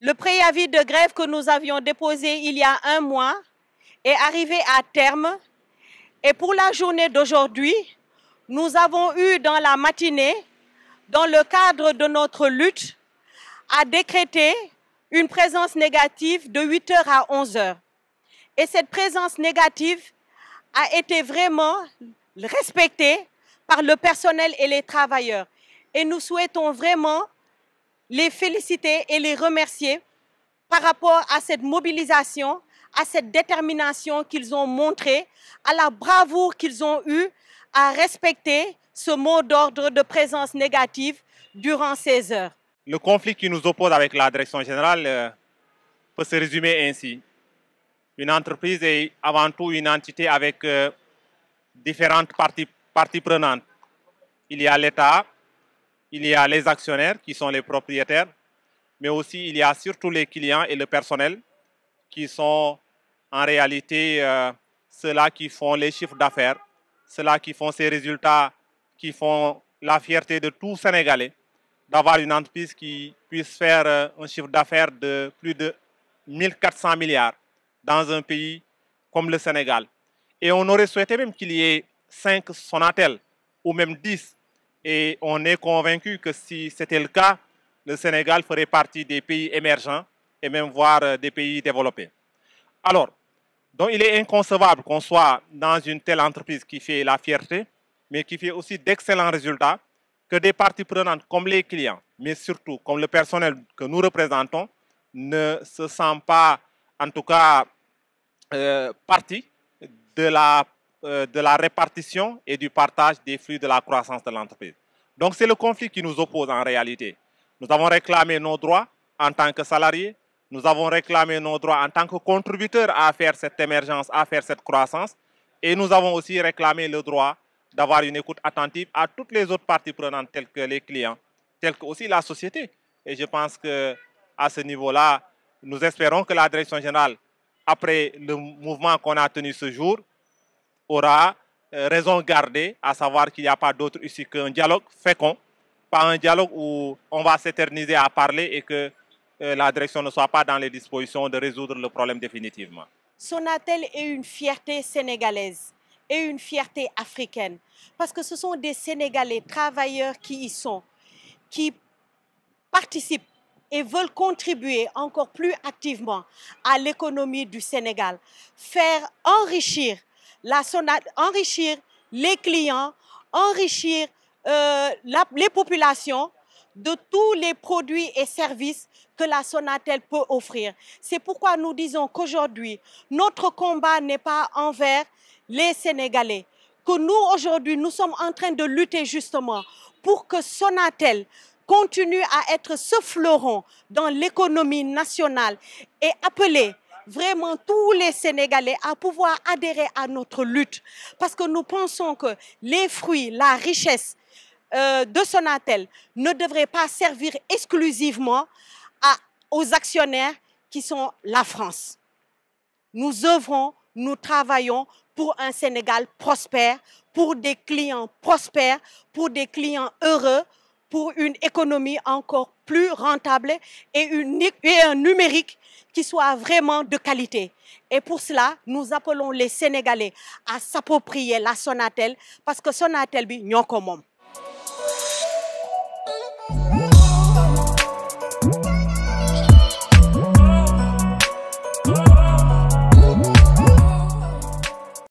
Le préavis de grève que nous avions déposé il y a un mois est arrivé à terme et pour la journée d'aujourd'hui, nous avons eu dans la matinée, dans le cadre de notre lutte, à décréter une présence négative de 8 h à 11 h Et cette présence négative a été vraiment respectée par le personnel et les travailleurs. Et nous souhaitons vraiment les féliciter et les remercier par rapport à cette mobilisation, à cette détermination qu'ils ont montrée, à la bravoure qu'ils ont eue à respecter ce mot d'ordre de présence négative durant ces heures. Le conflit qui nous oppose avec la direction générale euh, peut se résumer ainsi. Une entreprise est avant tout une entité avec euh, différentes parties, prenantes. Il y a l'État, il y a les actionnaires qui sont les propriétaires, mais aussi il y a surtout les clients et le personnel qui sont en réalité euh, ceux-là qui font les chiffres d'affaires, ceux-là qui font ces résultats, qui font la fierté de tout Sénégalais d'avoir une entreprise qui puisse faire euh, un chiffre d'affaires de plus de 1400 milliards dans un pays comme le Sénégal. Et on aurait souhaité même qu'il y ait 5 Sonatel ou même 10. Et on est convaincu que si c'était le cas, le Sénégal ferait partie des pays émergents et même voire euh, des pays développés. Alors, donc il est inconcevable qu'on soit dans une telle entreprise qui fait la fierté, mais qui fait aussi d'excellents résultats, que des parties prenantes comme les clients, mais surtout comme le personnel que nous représentons, ne se sentent pas en tout cas, euh, partie de la, euh, de la répartition et du partage des flux de la croissance de l'entreprise. Donc c'est le conflit qui nous oppose en réalité. Nous avons réclamé nos droits en tant que salariés, nous avons réclamé nos droits en tant que contributeurs à faire cette émergence, à faire cette croissance, et nous avons aussi réclamé le droit d'avoir une écoute attentive à toutes les autres parties prenantes, telles que les clients, telles que aussi la société. Et je pense que à ce niveau-là, nous espérons que la direction générale, après le mouvement qu'on a tenu ce jour, aura euh, raison gardée, à savoir qu'il n'y a pas d'autre ici qu'un dialogue fécond, pas un dialogue où on va s'éterniser à parler et que euh, la direction ne soit pas dans les dispositions de résoudre le problème définitivement. Sonatel est une fierté sénégalaise et une fierté africaine parce que ce sont des Sénégalais travailleurs qui y sont, qui participent et veulent contribuer encore plus activement à l'économie du Sénégal, faire enrichir la sonate, enrichir les clients, enrichir euh, les populations de tous les produits et services que la Sonatel peut offrir. C'est pourquoi nous disons qu'aujourd'hui, notre combat n'est pas envers les Sénégalais, que nous, aujourd'hui, nous sommes en train de lutter justement pour que Sonatel continue à être ce fleuron dans l'économie nationale et appeler vraiment tous les Sénégalais à pouvoir adhérer à notre lutte. Parce que nous pensons que les fruits, la richesse euh, de Sonatel ne devraient pas servir exclusivement aux actionnaires qui sont la France. Nous œuvrons, nous travaillons pour un Sénégal prospère, pour des clients prospères, pour des clients heureux, pour une économie encore plus rentable et, et un numérique qui soit vraiment de qualité. Et pour cela, nous appelons les Sénégalais à s'approprier la Sonatel parce que Sonatel, nous comme